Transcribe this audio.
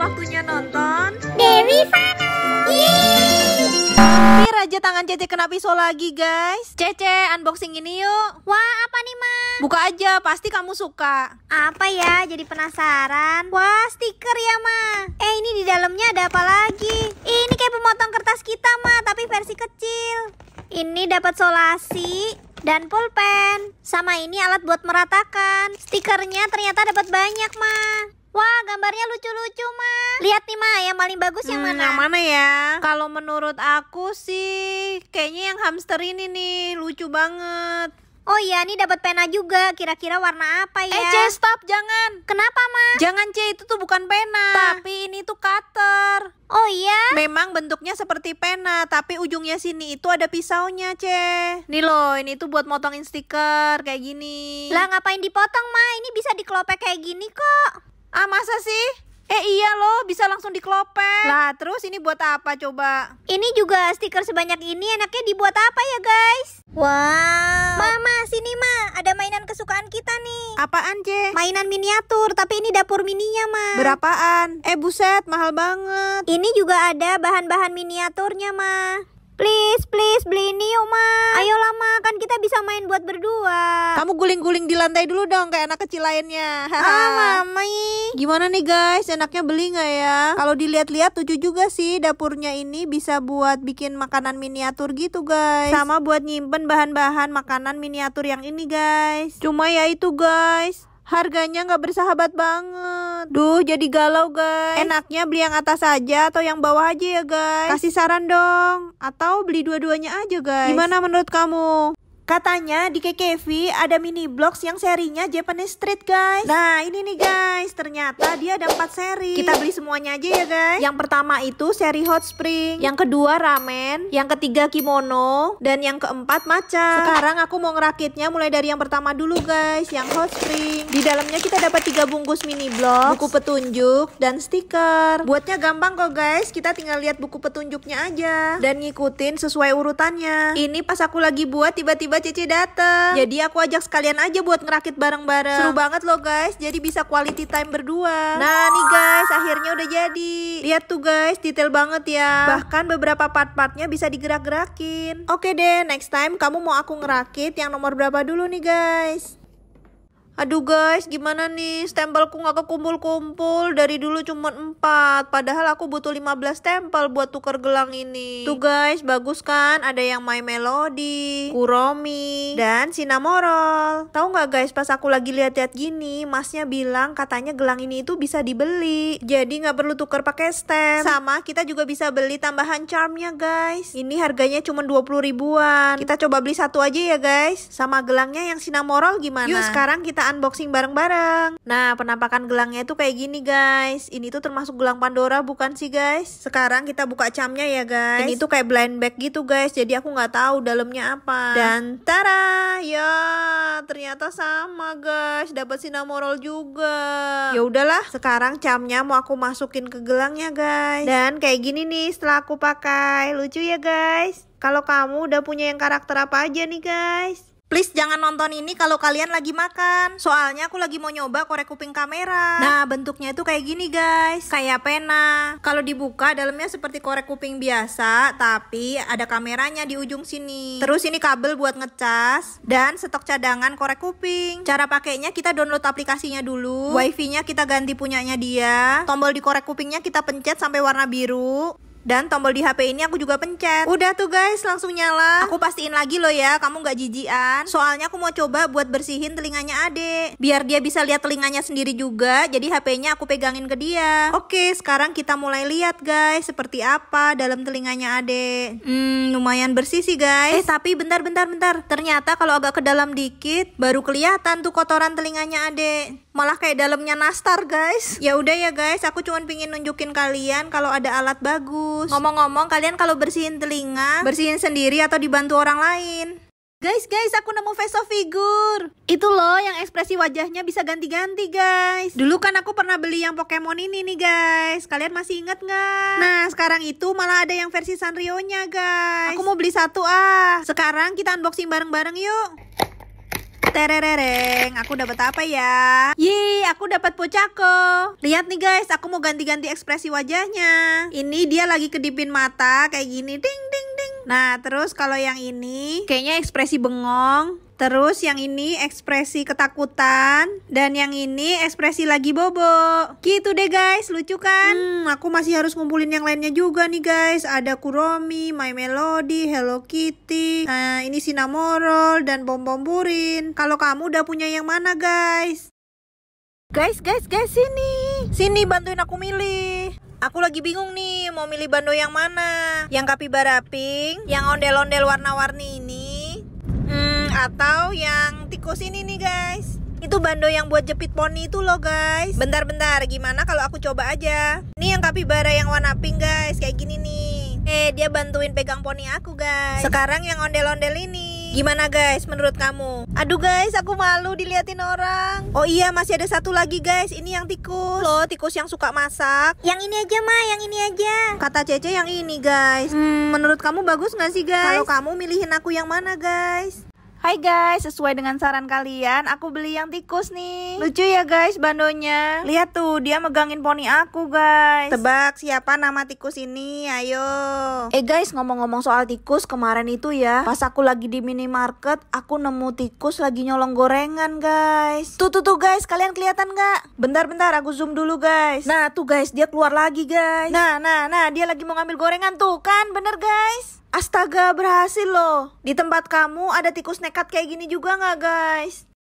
waktunya nonton Dewi Fana. Yeay! Raja tangan Cece kena pisau lagi, guys. Cece, unboxing ini yuk. Wah, apa nih, Ma? Buka aja, pasti kamu suka. Apa ya? Jadi penasaran. Wah, stiker ya, Ma. Eh, ini di dalamnya ada apa lagi? Ini kayak pemotong kertas kita, Ma, tapi versi kecil. Ini dapat solasi, dan pulpen. Sama ini alat buat meratakan. Stikernya ternyata dapat banyak, Ma. Wah, gambarnya lucu-lucu, Ma. Lihat nih, Ma, yang paling bagus yang hmm, mana? Yang mana ya? Kalau menurut aku sih kayaknya yang hamster ini nih, lucu banget. Oh iya, ini dapat pena juga. Kira-kira warna apa ya? Eh, C, stop, jangan. Kenapa, Ma? Jangan, C, itu tuh bukan pena. Tapi ini tuh cutter. Oh iya? Memang bentuknya seperti pena, tapi ujungnya sini itu ada pisaunya, C. Nih loh, ini tuh buat motongin stiker kayak gini. Lah, ngapain dipotong, Ma? Ini bisa dikelopek kayak gini kok. Ah masa sih? Eh iya loh, bisa langsung diklopet Lah, terus ini buat apa coba? Ini juga stiker sebanyak ini enaknya dibuat apa ya, guys? Wow. Mama, sini Ma, ada mainan kesukaan kita nih. Apaan, Je? Mainan miniatur, tapi ini dapur mininya, Ma. Berapaan? Eh, buset, mahal banget. Ini juga ada bahan-bahan miniaturnya, Ma. Please, please beli ini yuk, Ma. lama, lama, kan kita bisa main buat berdua. Kamu guling-guling di lantai dulu dong kayak anak kecil lainnya. ah, Mama. Gimana nih, guys? Enaknya beli nggak ya? Kalau dilihat-lihat lucu juga sih dapurnya ini bisa buat bikin makanan miniatur gitu, guys. Sama buat nyimpen bahan-bahan makanan miniatur yang ini, guys. Cuma ya itu, guys. Harganya nggak bersahabat banget. Duh, jadi galau guys. Enaknya beli yang atas aja atau yang bawah aja ya guys. Kasih saran dong. Atau beli dua-duanya aja guys. Gimana menurut kamu? Katanya di KKV ada mini blocks yang serinya Japanese Street guys Nah ini nih guys ternyata dia ada 4 seri Kita beli semuanya aja ya guys Yang pertama itu seri Hot Spring Yang kedua ramen Yang ketiga kimono Dan yang keempat matcha Sekarang aku mau ngerakitnya mulai dari yang pertama dulu guys Yang Hot Spring Di dalamnya kita dapat 3 bungkus mini blocks, Buku petunjuk dan stiker Buatnya gampang kok guys Kita tinggal lihat buku petunjuknya aja Dan ngikutin sesuai urutannya Ini pas aku lagi buat tiba-tiba Cici dateng. Jadi aku ajak sekalian aja buat ngerakit bareng-bareng. Seru banget loh guys, jadi bisa quality time berdua. Nah nih guys, akhirnya udah jadi. Lihat tuh guys, detail banget ya. Bahkan beberapa part-partnya bisa digerak-gerakin. Oke deh, next time kamu mau aku ngerakit yang nomor berapa dulu nih guys? Aduh guys, gimana nih? Stempelku nggak kekumpul-kumpul. Dari dulu cuma 4. Padahal aku butuh 15 stempel buat tuker gelang ini. Tuh guys, bagus kan? Ada yang My Melody, Kuromi, dan Sinamorol. Tahu nggak guys pas aku lagi lihat-lihat gini masnya bilang katanya gelang ini itu bisa dibeli jadi nggak perlu tuker pakai stem sama kita juga bisa beli tambahan charmnya guys ini harganya cuma 20 ribuan kita coba beli satu aja ya guys sama gelangnya yang sinamoral gimana yuk sekarang kita unboxing bareng-bareng nah penampakan gelangnya itu kayak gini guys ini tuh termasuk gelang Pandora bukan sih guys sekarang kita buka charmnya ya guys ini tuh kayak blind bag gitu guys jadi aku nggak tahu dalamnya apa dan tara ya ternyata sama guys dapat cinnamon juga ya udahlah sekarang camnya mau aku masukin ke gelangnya guys dan kayak gini nih setelah aku pakai lucu ya guys kalau kamu udah punya yang karakter apa aja nih guys Please jangan nonton ini kalau kalian lagi makan. Soalnya aku lagi mau nyoba korek kuping kamera. Nah. nah, bentuknya itu kayak gini, guys. Kayak pena. Kalau dibuka, dalamnya seperti korek kuping biasa, tapi ada kameranya di ujung sini. Terus ini kabel buat ngecas dan stok cadangan korek kuping. Cara pakainya kita download aplikasinya dulu. Wifi-nya kita ganti punyanya dia. Tombol di korek kupingnya kita pencet sampai warna biru. Dan tombol di HP ini aku juga pencet Udah tuh guys langsung nyala Aku pastiin lagi loh ya kamu gak jijian Soalnya aku mau coba buat bersihin telinganya ade Biar dia bisa lihat telinganya sendiri juga Jadi HP-nya aku pegangin ke dia Oke sekarang kita mulai lihat guys Seperti apa dalam telinganya ade Hmm lumayan bersih sih guys Eh tapi bentar bentar bentar Ternyata kalau agak ke dalam dikit Baru kelihatan tuh kotoran telinganya ade malah kayak dalamnya nastar guys ya udah ya guys aku cuma pingin nunjukin kalian kalau ada alat bagus ngomong-ngomong kalian kalau bersihin telinga bersihin sendiri atau dibantu orang lain Guys, guys, aku nemu of figure. Itu loh yang ekspresi wajahnya bisa ganti-ganti, guys. Dulu kan aku pernah beli yang Pokemon ini nih, guys. Kalian masih inget nggak? Nah, sekarang itu malah ada yang versi Sanrio-nya, guys. Aku mau beli satu ah. Sekarang kita unboxing bareng-bareng yuk. Terereng, aku dapat apa ya? Yeay, aku dapat pocako. Lihat nih guys, aku mau ganti-ganti ekspresi wajahnya. Ini dia lagi kedipin mata kayak gini, ding ding ding. Nah, terus kalau yang ini kayaknya ekspresi bengong. Terus yang ini ekspresi ketakutan dan yang ini ekspresi lagi bobo. Gitu deh guys, lucu kan? Hmm, aku masih harus ngumpulin yang lainnya juga nih guys. Ada Kuromi, My Melody, Hello Kitty, nah ini Sinamorol dan Bom Bom Burin. Kalau kamu udah punya yang mana guys? Guys, guys, guys sini. Sini bantuin aku milih. Aku lagi bingung nih mau milih bando yang mana? Yang kapibara pink, yang ondel-ondel warna-warni ini atau yang tikus ini nih guys itu bando yang buat jepit poni itu loh guys Bentar-bentar gimana kalau aku coba aja Ini yang kapibara yang warna pink guys Kayak gini nih Eh dia bantuin pegang poni aku guys Sekarang yang ondel-ondel ini Gimana guys menurut kamu? Aduh guys aku malu diliatin orang Oh iya masih ada satu lagi guys Ini yang tikus Loh tikus yang suka masak Yang ini aja mah yang ini aja Kata Cece yang ini guys hmm, Menurut kamu bagus gak sih guys? Kalau kamu milihin aku yang mana guys? Hai guys, sesuai dengan saran kalian, aku beli yang tikus nih. Lucu ya guys bandonya. Lihat tuh, dia megangin poni aku guys. Tebak siapa nama tikus ini, ayo. Eh guys, ngomong-ngomong soal tikus, kemarin itu ya, pas aku lagi di minimarket, aku nemu tikus lagi nyolong gorengan guys. Tuh tuh tuh guys, kalian kelihatan nggak? Bentar-bentar, aku zoom dulu guys. Nah tuh guys, dia keluar lagi guys. Nah, nah, nah, dia lagi mau ngambil gorengan tuh, kan bener guys? Astaga berhasil loh Di tempat kamu ada tikus nekat kayak gini juga nggak guys?